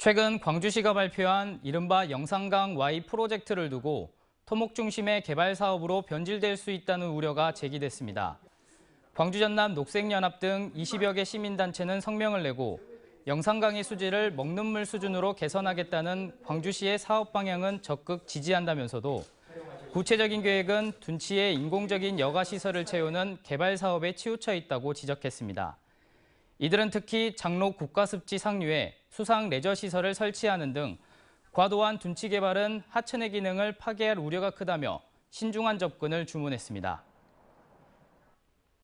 최근 광주시가 발표한 이른바 영산강 Y 프로젝트를 두고 토목 중심의 개발 사업으로 변질될 수 있다는 우려가 제기됐습니다. 광주 전남 녹색연합 등 20여 개 시민단체는 성명을 내고 영산강의 수질을 먹는 물 수준으로 개선하겠다는 광주시의 사업 방향은 적극 지지한다면서도 구체적인 계획은 둔치에 인공적인 여가 시설을 채우는 개발 사업에 치우쳐 있다고 지적했습니다. 이들은 특히 장로 국가습지 상류에 수상 레저 시설을 설치하는 등 과도한 둔치 개발은 하천의 기능을 파괴할 우려가 크다며 신중한 접근을 주문했습니다.